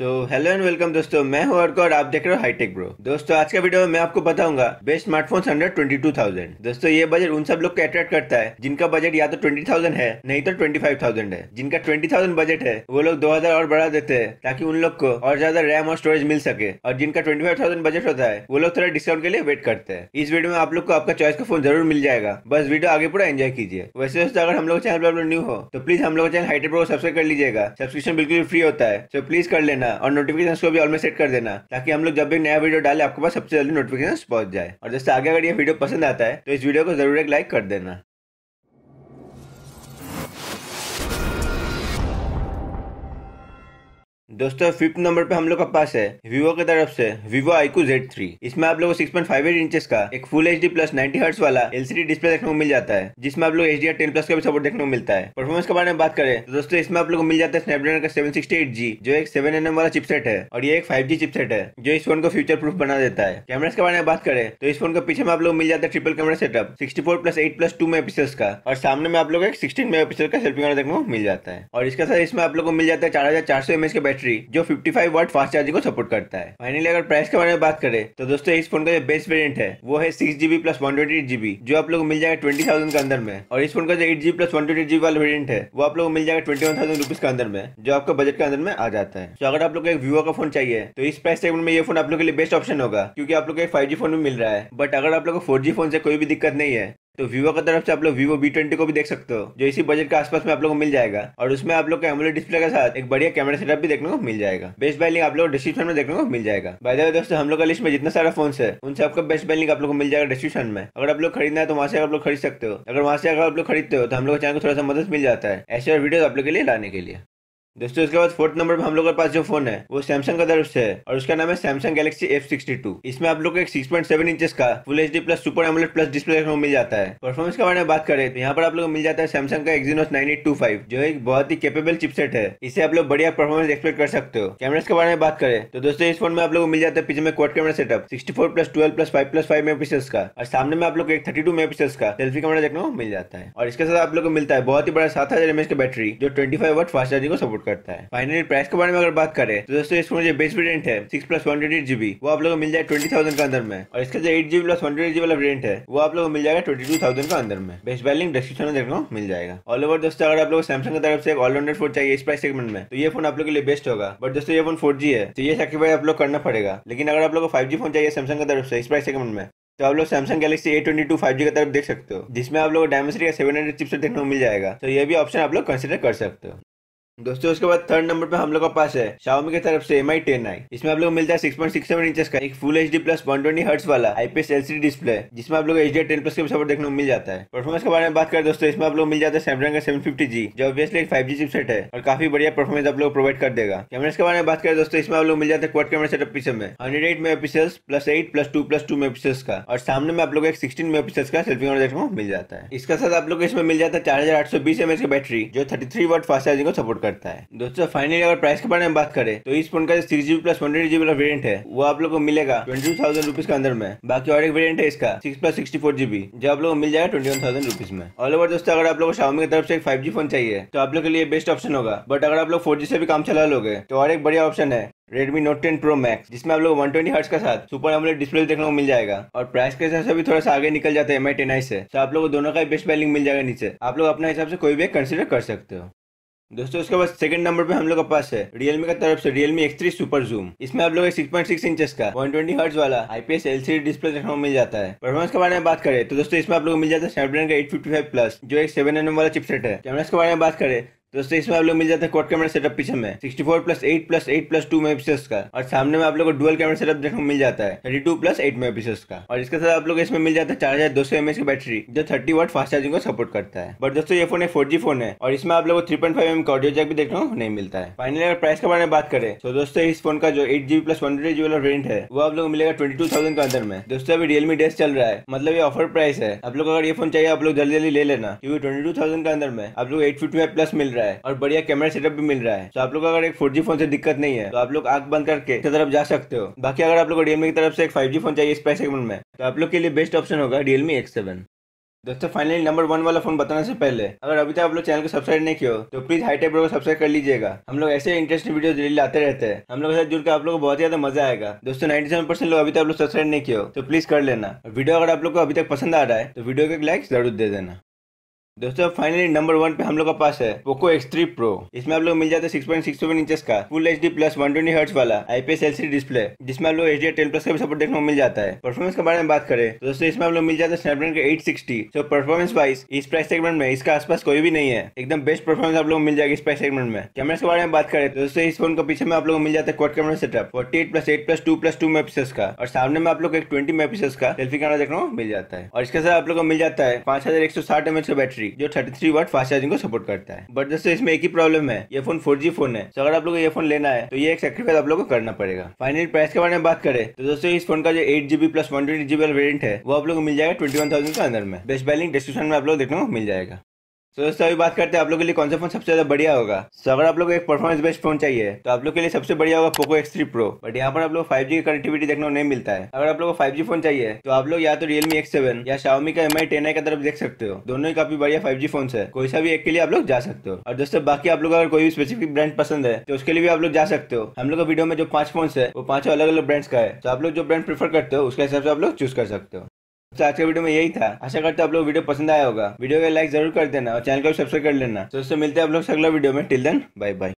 so hello and welcome दोस्तों मैं हूं अर्क और आप देख रहे हो हाईटेक ब्रो दोस्तों आज का वीडियो में मैं आपको बताऊंगा best smartphone under twenty two thousand दोस्तों ये बजट उन सब लोग को अट्रैक्ट करता है जिनका बजट या तो ट्वेंटी थाउजेंड है नहीं तो ट्वेंटी फाइव थाउजेंड है जिनका ट्वेंटी थाउजेंड बजट है वो लोग दो हजार और बढ़ा देते हैं ताकि उन लोग को और ज्यादा रैम और स्टोरेज मिल सके और जिनका ट्वेंटी फाइव थाउजेंड बजट होता है वो लोग थोड़ा डिस्काउंट के लिए वेट करते हैं इस वीडियो में आप लोग को आपका चॉइस का फोन जरूर मिल जाएगा बस वीडियो आगे पूरा एंजॉय कीजिए वैसे दोस्तों अगर हम लोग चैनल पर न्यू हो तो प्लीज हम लोग चैनल हाईटेक ब्रो सब्सक्राइब कर लीजिएगा सब्सक्रिप्शन बिल्कुल फ्री होता है सो प्लीज कर लेना देना और नोटिफिकेशन को भी ऑल में सेट कर देना ताकि हम लोग जब भी नया वीडियो डाले आपके पास सबसे जल्दी नोटिफिकेशन पहुंच जाए और जैसे आगे अगर ये वीडियो पसंद आता है तो इस वीडियो को जरूर एक लाइक कर देना दोस्तों फिफ्थ नंबर पे हम लोग का पास है विवो की तरफ से विवो आईकू जेड थ्री इसमें आप लोगों को एट इंचेस का एक full H D plus ninety hertz वाला एलसीडी डिस्प्ले देखने को मिल जाता है जिसमें आप लोग एच डी टेन प्लस का भी सपोर्ट देखने को मिलता है परफॉर्मेंस के बारे में बात करें तो दोस्तों इसमें आप लोग को मिल जाता है स्नैपड्रैगन का सेवन जी जो एक सेवन एन एम वाला चिपसेट है और ये एक फाइव जी चिपसेट है जो इस फोन को फ्यूचर प्रूफ बना देता है कैमराज के बारे में बात करें तो इस फोन के पीछे में आप लोग मिल जाता है triple camera setup sixty four plus eight plus two mega का और सामने में आप लोग एक सिक्सटीन मेगा का सेल्फी कैमरा देखने को मिल जाता है और इसके साथ इसमें आप लोग को मिल जाता है चार हजार चार सौ एम के बैटरी जो 55 वर्ट फास्ट चार्जिंग को सपोर्ट करता है फाइनली अगर प्राइस के बारे में बात करें तो दोस्तों इस फोन का जो बेस्ट वेरियंट है वो है six GB plus one twenty eight GB जो आप लोग मिल जाएगा ट्वेंटी थाउजेंड के अंदर में और इस फोन का जो eight G plus one twenty GB वाला वेरियंट है वो आप लोग मिल जाएगा ट्वेंटी वन थाउजेंड रुपीज के अंदर में जो आपको बजट के अंदर में आ जाता है तो अगर आप लोग को एक वीवो का फोन चाहिए तो इस प्राइस सेगमेंट में ये फोन आप लोग के लिए बेस्ट ऑप्शन होगा क्योंकि आप लोग को एक फाइव फोन भी मिल रहा है बट अगर आप लोग को फोर फोन से कोई भी दिक्कत नहीं है तो वीवो की तरफ से आप लोग वीवो बी ट्वेंटी को भी देख सकते हो जो इसी बजट के आसपास में आप लोग को मिल जाएगा और उसमें आप लोग के एमुलेट डिस्प्ले के साथ एक बढ़िया कैमरा सेटअप भी देखने को मिल जाएगा बेस्ट बाय लिंक आप लोग डिस्क्रिप्शन में देखने को मिल जाएगा बाय दोस्तों हम लोग का लिस्ट में जितना सारा फोन है उनसे आपका बेस्ट बाय लिंक आप लोग को मिल जाएगा डिस्क्रिप्शन में अगर आप लोग खरीदना है तो वहाँ से आप लोग खरीद सकते हो अगर वहाँ से अगर आप लोग खरीदते हो तो हम लोग चैनल को थोड़ा सा मदद मिल जाता है ऐसे वीडियो आप लोग के लिए लाने के लिए दोस्तों इसके बाद फोर्थ नंबर पर हम लोग के पास जो फोन है वो सैमसंग का तरफ से है और उसका नाम है Samsung Galaxy F sixty two इसमें आप लोग को एक सिक्स पॉइंट सेवन इंचेस का full H D plus super AMOLED plus display मिल जाता है परफॉर्मेंस के बारे में बात करें तो यहाँ पर आप लोग मिल जाता है सैमसंग का एक्जीनोस नाइन जो एक बहुत ही केपेबल चिपसेट है इसे आप लोग बढ़िया परफॉर्मेंस एक्सपेक्ट कर सकते हो कैमराज के बारे में बात करें तो दोस्तों इस फोन में आप लोग को मिल जाता है पीछे में quad camera setup sixty four plus twelve plus five plus five mega का और सामने में आप लोग एक थर्टी टू मेगा का सेल्फी कैमरा देखने को मिल जाता है और इसके साथ आप लोग को मिलता है बहुत ही बड़ा सात हजार एमएच की बैटरी जो ट्वेंटी फाइव फास्ट चार्जिंग को सपोर्ट करता है फाइनली प्राइस के बारे में अगर बात करें तो दोस्तों इसमें जो बेस वेरियंट है six plus one twenty GB वो आप लोग मिल जाए ट्वेंटी थाउजेंड के अंदर में और इसका जो eight GB plus one twenty GB वाला वेरियंट है वो आप लोग मिल जाएगा ट्वेंटी टू थाउजेंड के अंदर में बेस्ट बैलिंग डिस्क्रिप्शन में देखने मिल जाएगा ऑल ओवर दोस्तों अगर आप लोग सैमसंग की तरफ से एक ऑलराउंडेड फोन चाहिए इस प्राइस सेगमेंट में तो ये फोन आप लोग के लिए बेस्ट होगा बट दोस्तों ये फोन फोर है तो ये सेक्रीफाइस आप लोग करना पड़ेगा लेकिन अगर आप लोग को फाइव फोन चाहिए सैमसंग की तरफ से इस प्राइस सेगमेंट में तो आप लोग Samsung Galaxy A twenty two five G का तरफ देख सकते हो जिसमें आप लोग डायमेंसरी का सेवन हंड्रेड चिप्स देखने को मिल जाएगा तो ये भी ऑप्शन आप लोग कंसीडर कर सकते हो दोस्तों उसके बाद थर्ड नंबर पे हम लोग का पास है शाओमी की तरफ से एम आई टेन आई इसमें आप लोग मिलता है सिक्स पॉइंट सेवन इंचेस का एक full H D plus one twenty hertz वाला आईपीएस एलसीडी डिस्प्ले जिसमें आप लोग एच डी टेन प्लस का सपोर्ट देखने को मिल जाता है परफॉर्मेंस के बारे में बात करें दोस्तों इसमें आप लोग मिल जाता है सैमसंग का सेवन फिफ्टी जी जो ऑब्वियसली एक फाइव जी चिपसेट है और काफी बढ़िया परफॉर्मेंस आप लोग प्रोवाइड कर देगा कैमरा के बारे में बात करें दोस्तों इसमें आप लोग मिल जाता है क्वाड कैमरा सेटअप पीछे में hundred eight mega pixel plus eight plus two plus two mega का और सामने में आप लोग एक सिक्सटीन मेगा का सेल्फी कैमरा देखने को मिल जाता है इसके साथ आप लोग इसमें मिल जाता है चार हजार आठ सौ बीस एम एच की बैटरी जो thirty three watt fast charging को सपोर्ट करता है दोस्तों फाइनली अगर प्राइस के बारे में बात करें तो इस फोन का six GB plus twenty GB वाला वेरियंट है वो आप लोग को मिलेगा ट्वेंटी थाउजेंड रुपीज के अंदर में बाकी और एक वेरियंट है इसका six plus sixty four GB जो आप लोग को मिल जाएगा ट्वेंटी वन थाउजेंड रुपीज में ऑल ओवर दोस्तों अगर आप लोग को शाओमी की तरफ से एक फाइव जी फोन चाहिए तो आप लोग के लिए बेस्ट ऑप्शन होगा बट अगर आप लोग फोर जी से भी काम चला लोगे तो और एक बढ़िया ऑप्शन है Redmi Note 10 Pro Max जिसमें आप लोग 120 ट्वेंटी हर्ट्स का साथ सुपर एमोलेड डिस्प्ले देखने को मिल जाएगा और प्राइस के हिसाब से भी थोड़ा सा आगे निकल जाता है एम आई से तो आप लोगों को दोनों का बेस्ट बैलिंग मिल जाएगा नीचे आप लोग अपने हिसाब से कोई भी कंसीडर कर सकते हो दोस्तों उसके बाद सेकंड नंबर पे हम लोग के पास है रियलमी का तरफ से Realme X three super zoom इसमें आप लोग सिक्स पॉइंट सिक्स इंचेस का वन ट्वेंटी हर्ट वाला आईपीएस एलसीडी डिस्प्ले देखने को मिल जाता है परफॉर्मेंस के बारे में बात करें तो दोस्तों इसमें आप लोग मिल जाता है स्नैपड्रैगन का एट फिफ्टी फाइव प्लस जो एक सेवन एन वाला चिपसेट है कैमरास के बारे में बात करें दोस्तों इसमें आप लोग मिल जाता है क्वाड कैमरा सेटअप पीछे में 64 plus 8 plus 8 plus two megapixels का और सामने में आप लोग को डुअल कैमरा सेटअप देखने को मिल जाता है 32 टू प्लस एट मेगापिक्सल्स का और इसके साथ आप लोग इसमें मिल जाता है चार हजार दो सौ एमएच की बैटरी जो थर्टी वाट फास्ट चार्जिंग को सपोर्ट करता है बट दोस्तों ये फोन एक फोर जी फोन है और इसमें आप लोग को थ्री पॉइंट फाइव एम का ऑडियो जैक भी देखने को नहीं मिलता है फाइनली अगर प्राइस के बारे में बात करें तो दोस्तों इस फोन का जो eight GB plus one hundred GB वाला रेंट है वो आप लोग मिलेगा ट्वेंटी टू थाउजेंड के अंदर में दोस्तों अभी रियलमी डेस्क चल रहा है मतलब ये ऑफर प्राइस है आप लोग अगर ये फोन चाहिए आप लोग जल्दी जल्दी ले लेना क्योंकि ट्वेंटी टू थाउजेंड के अंदर में आप लोग एट फिफ्टी फाइव प्लस मिल रहा है रहा है और बढ़िया कैमरा सेटअप भी मिल रहा है तो आप लोग अगर एक फोर फोन से दिक्कत नहीं है तो आप लोग आग बंद करके इसकी तरफ जा सकते हो बाकी अगर आप लोग रियलमी की तरफ से एक फाइव फोन चाहिए इस प्राइस सेगमेंट में तो आप लोग के लिए बेस्ट ऑप्शन होगा रियलमी एक्स दोस्तों फाइनली नंबर वन वाला फोन बताने से पहले अगर अभी तक आप लोग चैनल को सब्सक्राइब नहीं किया तो प्लीज हाई टेप को सब्सक्राइब कर लीजिएगा हम लोग ऐसे इंटरेस्टिंग वीडियो डेली लाते रहते हैं हम लोग साथ जुड़कर आप लोग को बहुत ज्यादा मजा आएगा दोस्तों 97 सेवन परसेंट लोग अभी तक आप लोग सब्सक्राइब नहीं किया तो प्लीज कर लेना वीडियो अगर आप लोग को अभी तक पसंद आ रहा है तो वीडियो को एक लाइक जरूर दे देना दोस्तों फाइनली नंबर वन पे हम लोग का पास है पोको थ्री प्रो इसमें आप लोग मिल जाते हैं six point six seven inches का full H D plus one twenty hertz वाला आईपीएस एलसीडी डिस्प्ले जिसमें आप लोग एच डी टेन प्लस का भी सपोर्ट देखने को मिल जाता है परफॉर्मेंस के बारे में बात करें तो दोस्तों इसमें आप लोग मिल जाता है स्नैपड्रैगन का eight sixty so performance wise इस प्राइस सेगमेंट में इसका आसपास कोई भी नहीं है एकदम बेस्ट परफॉर्मेंस आप लोग मिल जाएगी इस प्राइस सेगमेंट में कैमरा के बारे में बात करें तो दोस्तों इस फोन के पीछे में आप लोग मिल जाता है quad camera setup forty eight plus eight plus two plus two megapixel का और सामने में आप लोग एक ट्वेंटी मेगापिक्सल का सेल्फी कैमरा देखने को मिल जाता है और इसके साथ आप लोग को मिल जाता है पांच हजार एक सौ साठ एमएच का बैटरी बैटरी जो thirty three watt fast charging को सपोर्ट करता है बट दोस्तों इसमें एक ही प्रॉब्लम है ये फोन फोर जी फोन है तो अगर आप लोग ये फोन लेना है तो ये एक सेक्रीफाइस आप लोग को करना पड़ेगा फाइनल प्राइस के बारे में बात करें तो दोस्तों इस फोन का जो eight GB plus one twenty GB variant है वो आप लोग मिल जाएगा ट्वेंटी वन थाउजेंड के अंदर में बेस्ट बैलिंग डिस्क्रिप्शन में आप लोग देखने को मिल जाएगा तो दोस्तों अभी बात करते हैं आप लोगों के लिए कौन सा फोन सबसे ज्यादा बढ़िया होगा सो so, अगर आप लोग एक परफॉर्मेंस बेस्ट फोन चाहिए तो आप लोग के लिए सबसे बढ़िया होगा Poco X three Pro but यहाँ पर आप लोग फाइव जी की कनेक्टिविटी देखने को नहीं मिलता है अगर आप लोग को फाइव जी फोन चाहिए तो आप लोग या तो रियलमी एक्स सेवन या शाउमी का एम आई टेन आई तरफ देख सकते हो दोनों ही काफी बढ़िया फाइव जी फोन है कोई सा भी एक के लिए आप लोग जा सकते हो और दोस्तों बाकी आप लोग अगर कोई भी स्पेसिफिक ब्रांड पसंद है तो उसके लिए भी आप लोग जा सकते हो हम लोग वीडियो में जो पांच फोन है वो पांचों अलग अलग ब्रांड्स का है तो आप लोग जो ब्रांड प्रीफर करते हो उसके हिसाब से आप लोग चूज कर सकते हो तो आज का वीडियो में यही था आशा करते आप लोग वीडियो पसंद आया होगा वीडियो का लाइक जरूर कर देना और चैनल को सब्सक्राइब कर लेना तो दोस्तों मिलते हैं आप लोग अगला वीडियो में टिल देन बाय बाय